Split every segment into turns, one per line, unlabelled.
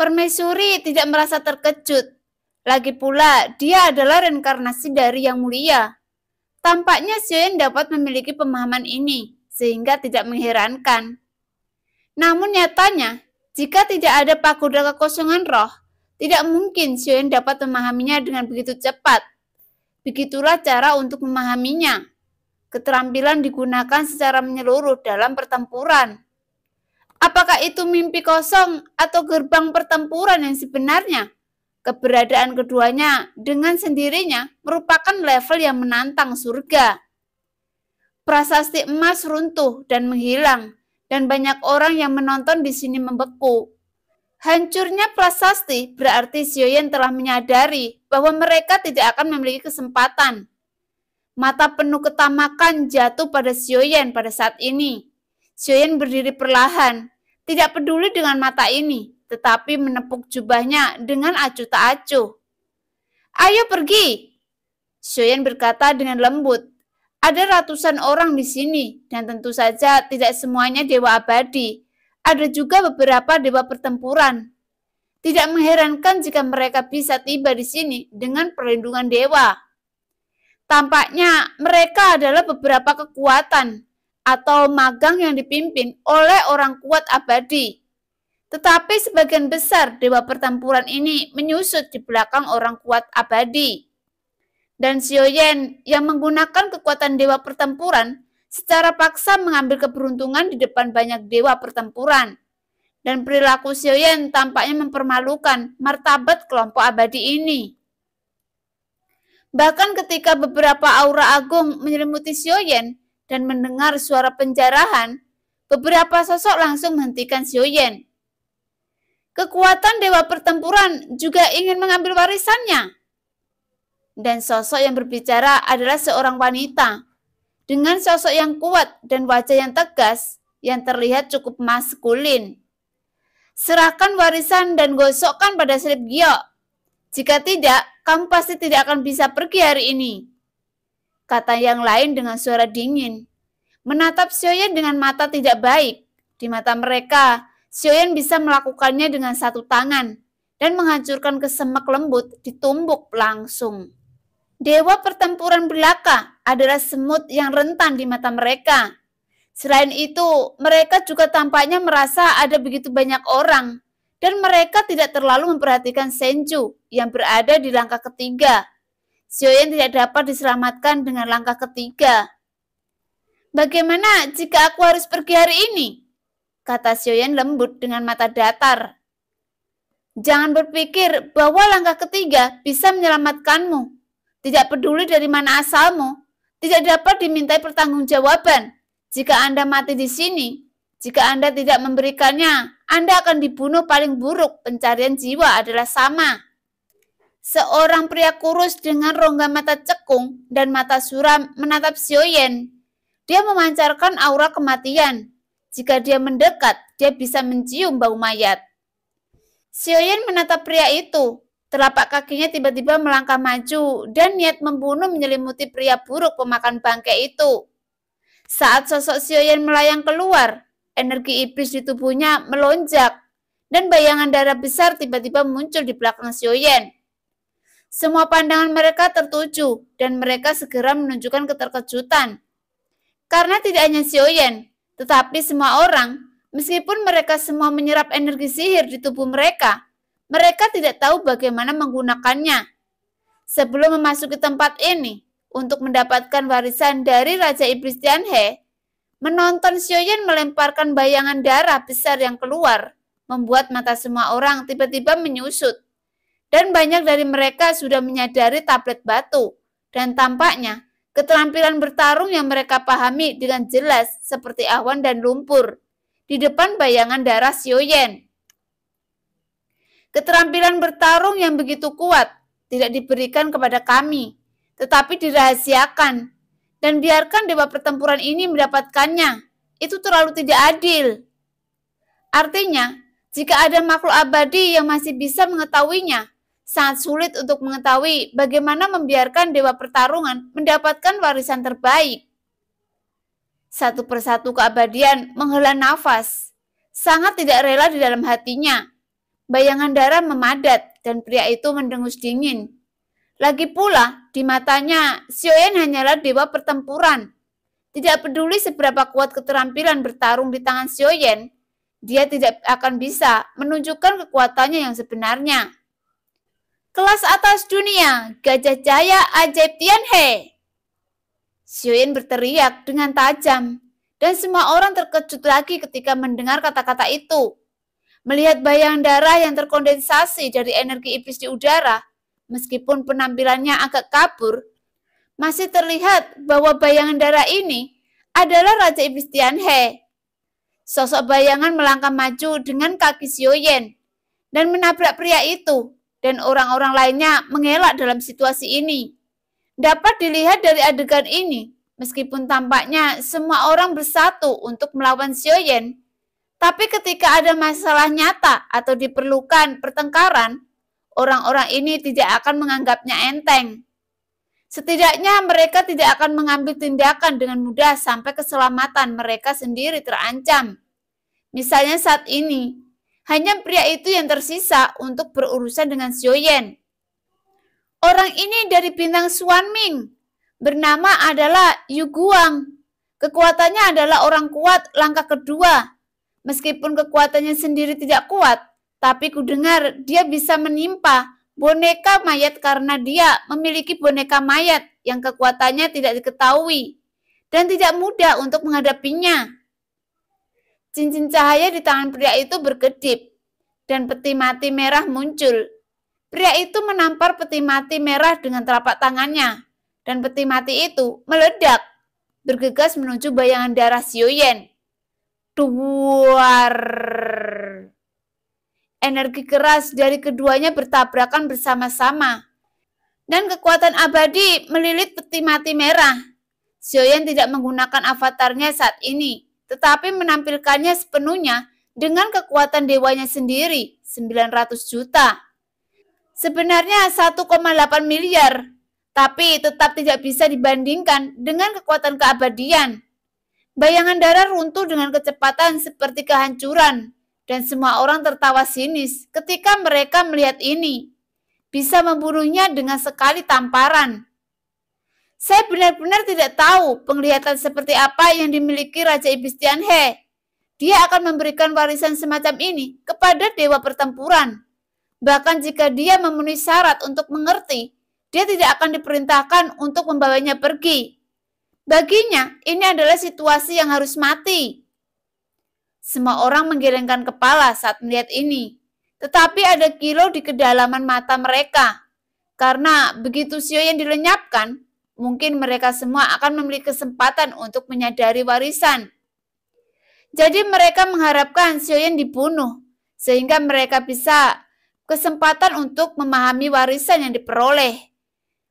Permaisuri tidak merasa terkejut. Lagi pula, dia adalah reinkarnasi dari yang mulia. Tampaknya Xiuyan dapat memiliki pemahaman ini, sehingga tidak mengherankan. Namun nyatanya, jika tidak ada pagoda kekosongan roh, tidak mungkin Xiuyan dapat memahaminya dengan begitu cepat. Begitulah cara untuk memahaminya. Keterampilan digunakan secara menyeluruh dalam pertempuran. Apakah itu mimpi kosong atau gerbang pertempuran yang sebenarnya? Keberadaan keduanya dengan sendirinya merupakan level yang menantang surga. Prasasti emas runtuh dan menghilang, dan banyak orang yang menonton di sini membeku. Hancurnya prasasti berarti Xioyen telah menyadari bahwa mereka tidak akan memiliki kesempatan. Mata penuh ketamakan jatuh pada Xioyen pada saat ini Soyen berdiri perlahan, tidak peduli dengan mata ini, tetapi menepuk jubahnya dengan acuh tak acuh. Ayo pergi, Soyen berkata dengan lembut. Ada ratusan orang di sini, dan tentu saja tidak semuanya dewa abadi. Ada juga beberapa dewa pertempuran. Tidak mengherankan jika mereka bisa tiba di sini dengan perlindungan dewa. Tampaknya mereka adalah beberapa kekuatan atau magang yang dipimpin oleh orang kuat abadi. Tetapi sebagian besar dewa pertempuran ini menyusut di belakang orang kuat abadi. Dan Yan yang menggunakan kekuatan dewa pertempuran secara paksa mengambil keberuntungan di depan banyak dewa pertempuran. Dan perilaku Yan tampaknya mempermalukan martabat kelompok abadi ini. Bahkan ketika beberapa aura agung menyelimuti Yan, dan mendengar suara penjarahan, beberapa sosok langsung menghentikan Yan. Kekuatan dewa pertempuran juga ingin mengambil warisannya. Dan sosok yang berbicara adalah seorang wanita dengan sosok yang kuat dan wajah yang tegas yang terlihat cukup maskulin. Serahkan warisan dan gosokkan pada slip giok. Jika tidak, kamu pasti tidak akan bisa pergi hari ini kata yang lain dengan suara dingin. Menatap Xioyan dengan mata tidak baik. Di mata mereka, Xioyan bisa melakukannya dengan satu tangan dan menghancurkan kesemek lembut ditumbuk langsung. Dewa pertempuran belaka adalah semut yang rentan di mata mereka. Selain itu, mereka juga tampaknya merasa ada begitu banyak orang dan mereka tidak terlalu memperhatikan Senju yang berada di langkah ketiga Zoyan tidak dapat diselamatkan dengan langkah ketiga. Bagaimana jika aku harus pergi hari ini? Kata Zoyan lembut dengan mata datar. Jangan berpikir bahwa langkah ketiga bisa menyelamatkanmu. Tidak peduli dari mana asalmu, tidak dapat dimintai pertanggungjawaban. Jika Anda mati di sini, jika Anda tidak memberikannya, Anda akan dibunuh paling buruk. Pencarian jiwa adalah sama. Seorang pria kurus dengan rongga mata cekung dan mata suram menatap Xioyen. Dia memancarkan aura kematian. Jika dia mendekat, dia bisa mencium bau mayat. Xioyen menatap pria itu. Telapak kakinya tiba-tiba melangkah maju dan niat membunuh menyelimuti pria buruk pemakan bangkai itu. Saat sosok Xioyen melayang keluar, energi iblis di tubuhnya melonjak dan bayangan darah besar tiba-tiba muncul di belakang Xioyen. Semua pandangan mereka tertuju dan mereka segera menunjukkan keterkejutan. Karena tidak hanya Xioyen, tetapi semua orang, meskipun mereka semua menyerap energi sihir di tubuh mereka, mereka tidak tahu bagaimana menggunakannya. Sebelum memasuki tempat ini, untuk mendapatkan warisan dari Raja Iblis Tianhe, menonton Xioyen melemparkan bayangan darah besar yang keluar, membuat mata semua orang tiba-tiba menyusut. Dan banyak dari mereka sudah menyadari tablet batu. Dan tampaknya, keterampilan bertarung yang mereka pahami dengan jelas seperti awan dan lumpur. Di depan bayangan darah Xioyen. Keterampilan bertarung yang begitu kuat tidak diberikan kepada kami, tetapi dirahasiakan. Dan biarkan dewa pertempuran ini mendapatkannya. Itu terlalu tidak adil. Artinya, jika ada makhluk abadi yang masih bisa mengetahuinya, sangat sulit untuk mengetahui bagaimana membiarkan dewa pertarungan mendapatkan warisan terbaik. Satu persatu keabadian menghela nafas, sangat tidak rela di dalam hatinya. Bayangan darah memadat dan pria itu mendengus dingin. Lagi pula, di matanya, Xioyen hanyalah dewa pertempuran. Tidak peduli seberapa kuat keterampilan bertarung di tangan Xioyen, dia tidak akan bisa menunjukkan kekuatannya yang sebenarnya. Kelas atas dunia, Gajah Jaya Ajaib Tianhe. Xiuyin berteriak dengan tajam, dan semua orang terkejut lagi ketika mendengar kata-kata itu. Melihat bayang darah yang terkondensasi dari energi iblis di udara, meskipun penampilannya agak kabur, masih terlihat bahwa bayangan darah ini adalah Raja Iblis Tianhe. Sosok bayangan melangkah maju dengan kaki Xiuyin dan menabrak pria itu dan orang-orang lainnya mengelak dalam situasi ini. Dapat dilihat dari adegan ini, meskipun tampaknya semua orang bersatu untuk melawan Xioyen, tapi ketika ada masalah nyata atau diperlukan pertengkaran, orang-orang ini tidak akan menganggapnya enteng. Setidaknya mereka tidak akan mengambil tindakan dengan mudah sampai keselamatan mereka sendiri terancam. Misalnya saat ini, hanya pria itu yang tersisa untuk berurusan dengan Yan. Orang ini dari bintang Ming, bernama adalah Yu Guang. Kekuatannya adalah orang kuat langkah kedua. Meskipun kekuatannya sendiri tidak kuat, tapi kudengar dia bisa menimpa boneka mayat karena dia memiliki boneka mayat yang kekuatannya tidak diketahui dan tidak mudah untuk menghadapinya. Cincin cahaya di tangan pria itu berkedip, dan peti mati merah muncul. Pria itu menampar peti mati merah dengan telapak tangannya, dan peti mati itu meledak, bergegas menuju bayangan darah Xioyen. Duar! Energi keras dari keduanya bertabrakan bersama-sama, dan kekuatan abadi melilit peti mati merah. Xioyen tidak menggunakan avatarnya saat ini, tetapi menampilkannya sepenuhnya dengan kekuatan dewanya sendiri, 900 juta. Sebenarnya 1,8 miliar, tapi tetap tidak bisa dibandingkan dengan kekuatan keabadian. Bayangan darah runtuh dengan kecepatan seperti kehancuran, dan semua orang tertawa sinis ketika mereka melihat ini. Bisa membunuhnya dengan sekali tamparan. Saya benar-benar tidak tahu penglihatan seperti apa yang dimiliki Raja Iblis Tianhe. Dia akan memberikan warisan semacam ini kepada dewa pertempuran. Bahkan jika dia memenuhi syarat untuk mengerti, dia tidak akan diperintahkan untuk membawanya pergi. Baginya, ini adalah situasi yang harus mati. Semua orang menggelengkan kepala saat melihat ini. Tetapi ada kilo di kedalaman mata mereka. Karena begitu Sio yang dilenyapkan, mungkin mereka semua akan memiliki kesempatan untuk menyadari warisan. Jadi mereka mengharapkan Xiaoyan dibunuh, sehingga mereka bisa kesempatan untuk memahami warisan yang diperoleh.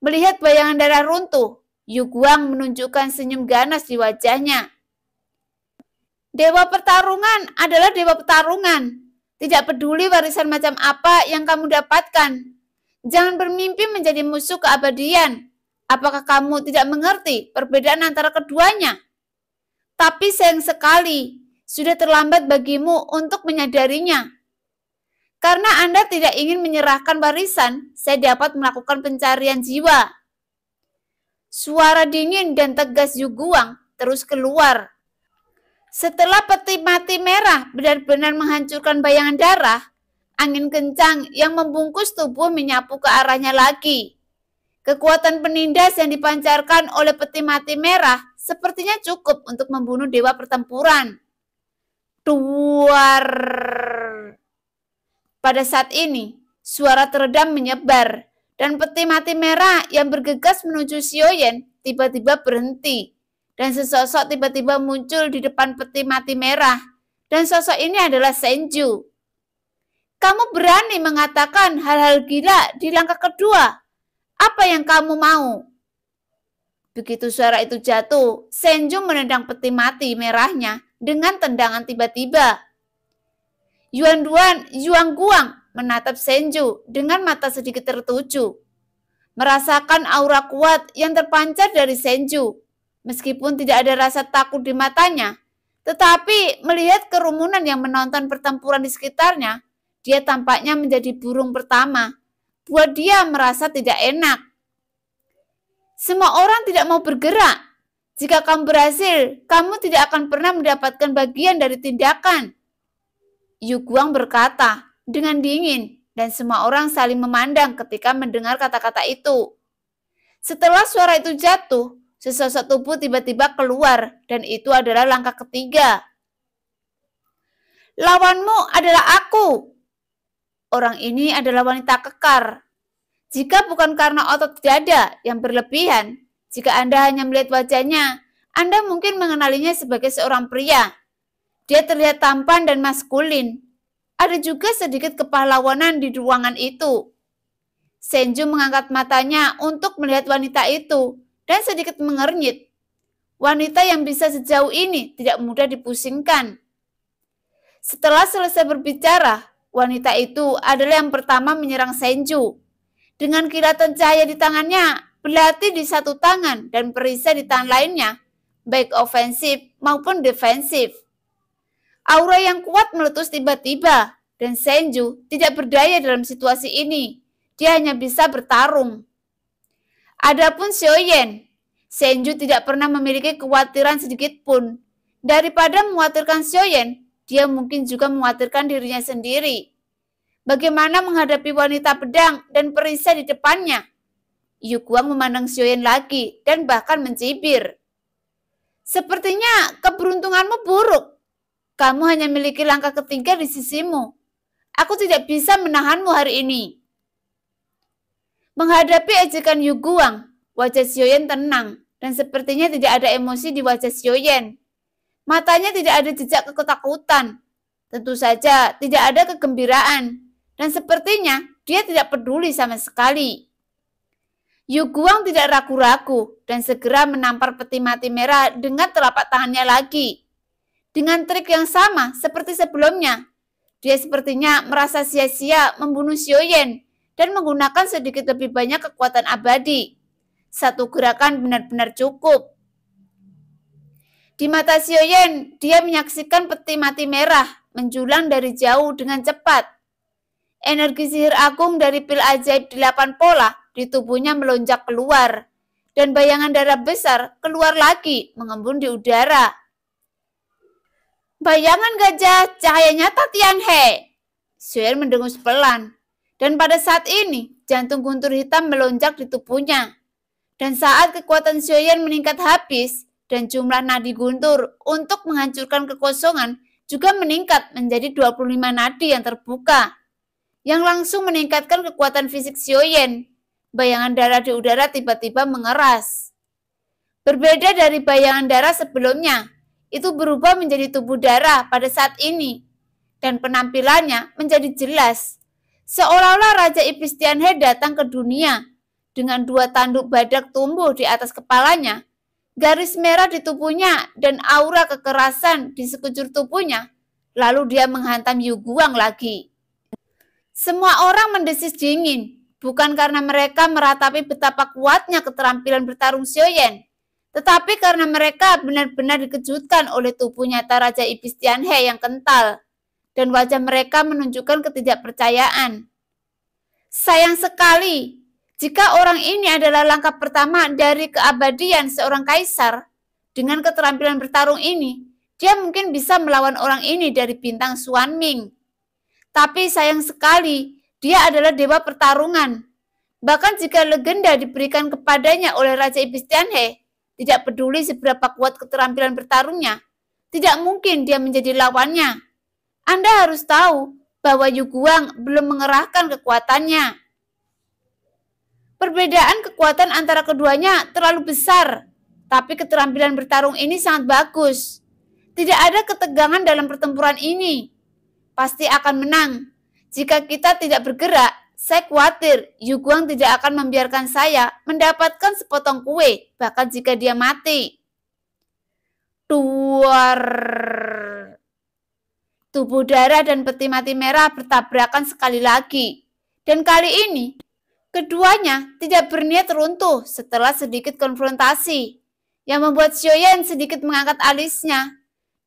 Melihat bayangan darah runtuh, Yu Guang menunjukkan senyum ganas di wajahnya. Dewa pertarungan adalah dewa pertarungan. Tidak peduli warisan macam apa yang kamu dapatkan. Jangan bermimpi menjadi musuh keabadian Apakah kamu tidak mengerti perbedaan antara keduanya? Tapi sayang sekali, sudah terlambat bagimu untuk menyadarinya. Karena Anda tidak ingin menyerahkan warisan, saya dapat melakukan pencarian jiwa. Suara dingin dan tegas Yuguang terus keluar. Setelah peti mati merah benar-benar menghancurkan bayangan darah, angin kencang yang membungkus tubuh menyapu ke arahnya lagi. Kekuatan penindas yang dipancarkan oleh peti mati merah sepertinya cukup untuk membunuh dewa pertempuran. Duar. Pada saat ini, suara teredam menyebar dan peti mati merah yang bergegas menuju Xioyen tiba-tiba berhenti dan sesosok tiba-tiba muncul di depan peti mati merah dan sosok ini adalah Senju. Kamu berani mengatakan hal-hal gila di langkah kedua? Apa yang kamu mau? Begitu suara itu jatuh, Senju menendang peti mati merahnya dengan tendangan tiba-tiba. Yuan Duan, Yuan Guang menatap Senju dengan mata sedikit tertuju. Merasakan aura kuat yang terpancar dari Senju. Meskipun tidak ada rasa takut di matanya, tetapi melihat kerumunan yang menonton pertempuran di sekitarnya, dia tampaknya menjadi burung pertama buat dia merasa tidak enak. Semua orang tidak mau bergerak. Jika kamu berhasil, kamu tidak akan pernah mendapatkan bagian dari tindakan. Yu Guang berkata dengan dingin dan semua orang saling memandang ketika mendengar kata-kata itu. Setelah suara itu jatuh, sesosok tubuh tiba-tiba keluar dan itu adalah langkah ketiga. Lawanmu adalah aku, orang ini adalah wanita kekar. Jika bukan karena otot dada yang berlebihan, jika Anda hanya melihat wajahnya, Anda mungkin mengenalinya sebagai seorang pria. Dia terlihat tampan dan maskulin. Ada juga sedikit kepahlawanan di ruangan itu. Senju mengangkat matanya untuk melihat wanita itu dan sedikit mengernyit. Wanita yang bisa sejauh ini tidak mudah dipusingkan. Setelah selesai berbicara, wanita itu adalah yang pertama menyerang Senju. Dengan kilatan cahaya di tangannya, belati di satu tangan dan perisai di tangan lainnya, baik ofensif maupun defensif. Aura yang kuat meletus tiba-tiba dan Senju tidak berdaya dalam situasi ini. Dia hanya bisa bertarung. Adapun Xiao Yan Senju tidak pernah memiliki kekhawatiran sedikit pun. Daripada mengkhawatirkan Xiao Yan. Dia mungkin juga mengkhawatirkan dirinya sendiri. Bagaimana menghadapi wanita pedang dan perisai di depannya? Yu Guang memandang Yan lagi dan bahkan mencibir. Sepertinya keberuntunganmu buruk. Kamu hanya memiliki langkah ketiga di sisimu. Aku tidak bisa menahanmu hari ini. Menghadapi ejekan Yu Guang, wajah Yan tenang dan sepertinya tidak ada emosi di wajah Yan. Matanya tidak ada jejak ketakutan. Tentu saja tidak ada kegembiraan. Dan sepertinya dia tidak peduli sama sekali. Yu Guang tidak ragu-ragu dan segera menampar peti mati merah dengan telapak tangannya lagi. Dengan trik yang sama seperti sebelumnya, dia sepertinya merasa sia-sia membunuh Yan dan menggunakan sedikit lebih banyak kekuatan abadi. Satu gerakan benar-benar cukup. Di mata Xioyen, dia menyaksikan peti mati merah menjulang dari jauh dengan cepat. Energi sihir agung dari pil ajaib delapan pola di tubuhnya melonjak keluar, dan bayangan darah besar keluar lagi mengembun di udara. Bayangan gajah cahayanya Tatian He. Xuyen mendengus pelan, dan pada saat ini jantung guntur hitam melonjak di tubuhnya. Dan saat kekuatan Xuyen meningkat habis, dan jumlah nadi guntur untuk menghancurkan kekosongan juga meningkat menjadi 25 nadi yang terbuka, yang langsung meningkatkan kekuatan fisik Xioyen. Bayangan darah di udara tiba-tiba mengeras. Berbeda dari bayangan darah sebelumnya, itu berubah menjadi tubuh darah pada saat ini, dan penampilannya menjadi jelas. Seolah-olah Raja Iblis Tianhe datang ke dunia dengan dua tanduk badak tumbuh di atas kepalanya garis merah di tubuhnya dan aura kekerasan di sekujur tubuhnya. Lalu dia menghantam Yu Guang lagi. Semua orang mendesis dingin, bukan karena mereka meratapi betapa kuatnya keterampilan bertarung Xioyen, tetapi karena mereka benar-benar dikejutkan oleh tubuhnya nyata Raja Iblis Tianhe yang kental, dan wajah mereka menunjukkan ketidakpercayaan. Sayang sekali, jika orang ini adalah langkah pertama dari keabadian seorang kaisar, dengan keterampilan bertarung ini, dia mungkin bisa melawan orang ini dari bintang Suan Ming. Tapi sayang sekali, dia adalah dewa pertarungan. Bahkan jika legenda diberikan kepadanya oleh Raja Iblis Tianhe, tidak peduli seberapa kuat keterampilan bertarungnya, tidak mungkin dia menjadi lawannya. Anda harus tahu bahwa Yu Guang belum mengerahkan kekuatannya. Perbedaan kekuatan antara keduanya terlalu besar, tapi keterampilan bertarung ini sangat bagus. Tidak ada ketegangan dalam pertempuran ini. Pasti akan menang. Jika kita tidak bergerak, saya khawatir Yu Guang tidak akan membiarkan saya mendapatkan sepotong kue, bahkan jika dia mati. Tuar. Tubuh darah dan peti mati merah bertabrakan sekali lagi. Dan kali ini Keduanya tidak berniat runtuh setelah sedikit konfrontasi yang membuat Xioyan sedikit mengangkat alisnya.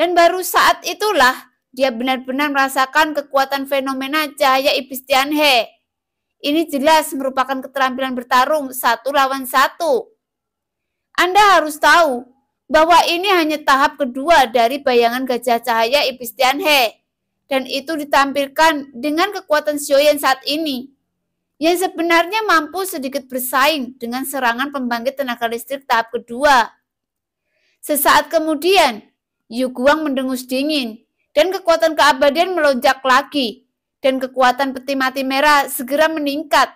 Dan baru saat itulah dia benar-benar merasakan kekuatan fenomena cahaya iblis Tianhe. Ini jelas merupakan keterampilan bertarung satu lawan satu. Anda harus tahu bahwa ini hanya tahap kedua dari bayangan gajah cahaya iblis Tianhe. Dan itu ditampilkan dengan kekuatan Xioyan saat ini yang sebenarnya mampu sedikit bersaing dengan serangan pembangkit tenaga listrik tahap kedua. Sesaat kemudian, Yu Guang mendengus dingin dan kekuatan keabadian melonjak lagi dan kekuatan peti mati merah segera meningkat.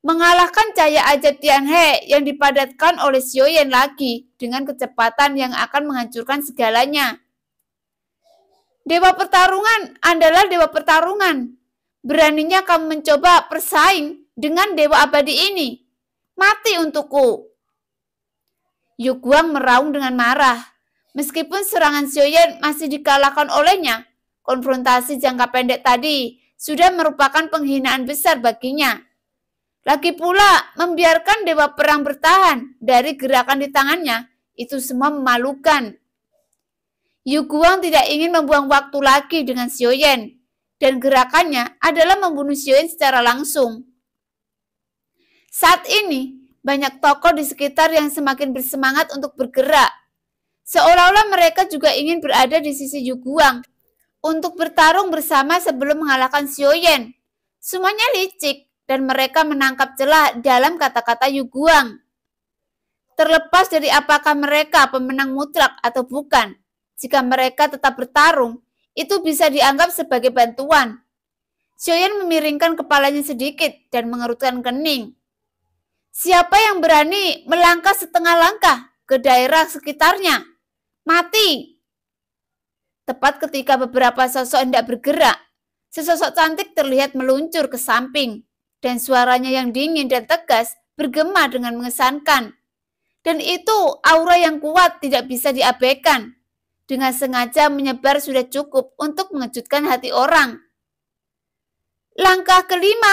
Mengalahkan cahaya ajat He yang dipadatkan oleh Xiao Yan lagi dengan kecepatan yang akan menghancurkan segalanya. Dewa pertarungan adalah dewa pertarungan. Beraninya kamu mencoba bersaing dengan dewa abadi ini. Mati untukku. Yuguang meraung dengan marah. Meskipun serangan Xioyan masih dikalahkan olehnya, konfrontasi jangka pendek tadi sudah merupakan penghinaan besar baginya. Lagi pula, membiarkan dewa perang bertahan dari gerakan di tangannya, itu semua memalukan. Yu Guang tidak ingin membuang waktu lagi dengan Yan dan gerakannya adalah membunuh Xiaoyan secara langsung. Saat ini, banyak tokoh di sekitar yang semakin bersemangat untuk bergerak. Seolah-olah mereka juga ingin berada di sisi Yuguang untuk bertarung bersama sebelum mengalahkan Xiaoyan. Semuanya licik dan mereka menangkap celah dalam kata-kata Yuguang. Terlepas dari apakah mereka pemenang mutlak atau bukan, jika mereka tetap bertarung, itu bisa dianggap sebagai bantuan. Xiaoyan memiringkan kepalanya sedikit dan mengerutkan kening. Siapa yang berani melangkah setengah langkah ke daerah sekitarnya? Mati! Tepat ketika beberapa sosok hendak bergerak, sesosok cantik terlihat meluncur ke samping dan suaranya yang dingin dan tegas bergema dengan mengesankan. Dan itu aura yang kuat tidak bisa diabaikan dengan sengaja menyebar sudah cukup untuk mengejutkan hati orang. Langkah kelima,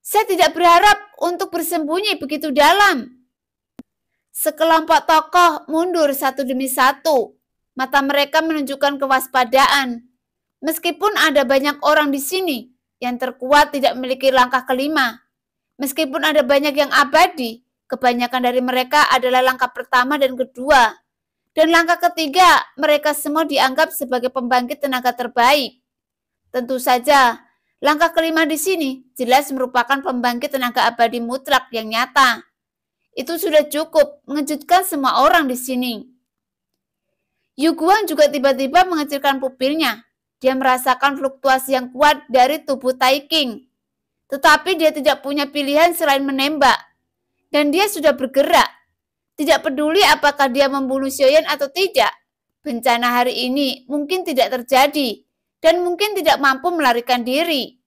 saya tidak berharap untuk bersembunyi begitu dalam. Sekelompok tokoh mundur satu demi satu. Mata mereka menunjukkan kewaspadaan. Meskipun ada banyak orang di sini, yang terkuat tidak memiliki langkah kelima. Meskipun ada banyak yang abadi, kebanyakan dari mereka adalah langkah pertama dan kedua. Dan langkah ketiga, mereka semua dianggap sebagai pembangkit tenaga terbaik. Tentu saja, langkah kelima di sini jelas merupakan pembangkit tenaga abadi mutlak yang nyata. Itu sudah cukup mengejutkan semua orang di sini. Yu Guang juga tiba-tiba mengecilkan pupilnya. Dia merasakan fluktuasi yang kuat dari tubuh Taiking. Tetapi dia tidak punya pilihan selain menembak. Dan dia sudah bergerak tidak peduli apakah dia membunuh Xiaoyan atau tidak, bencana hari ini mungkin tidak terjadi dan mungkin tidak mampu melarikan diri.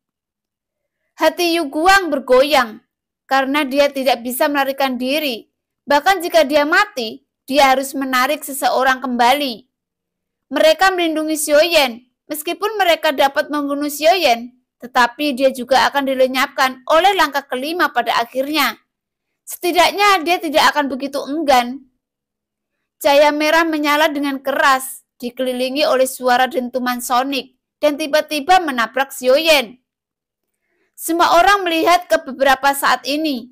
Hati Yu Guang bergoyang karena dia tidak bisa melarikan diri. Bahkan jika dia mati, dia harus menarik seseorang kembali. Mereka melindungi Xiaoyan. meskipun mereka dapat membunuh Xiaoyan, tetapi dia juga akan dilenyapkan oleh langkah kelima pada akhirnya. Setidaknya dia tidak akan begitu enggan. Cahaya merah menyala dengan keras, dikelilingi oleh suara dentuman sonik, dan tiba-tiba menabrak Xioyen. Semua orang melihat ke beberapa saat ini.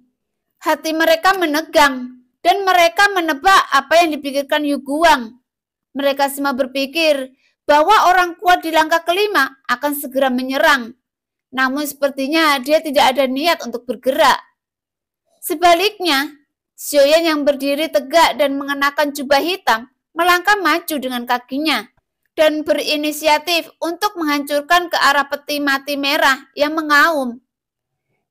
Hati mereka menegang, dan mereka menebak apa yang dipikirkan Yu Guang. Mereka semua berpikir bahwa orang kuat di langkah kelima akan segera menyerang. Namun sepertinya dia tidak ada niat untuk bergerak. Sebaliknya, Xioyan yang berdiri tegak dan mengenakan jubah hitam melangkah maju dengan kakinya dan berinisiatif untuk menghancurkan ke arah peti mati merah yang mengaum.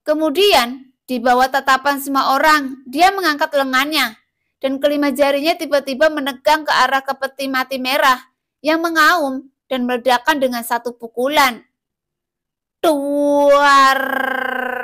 Kemudian, di bawah tatapan semua orang, dia mengangkat lengannya dan kelima jarinya tiba-tiba menegang ke arah ke peti mati merah yang mengaum dan meledakkan dengan satu pukulan. Tuar!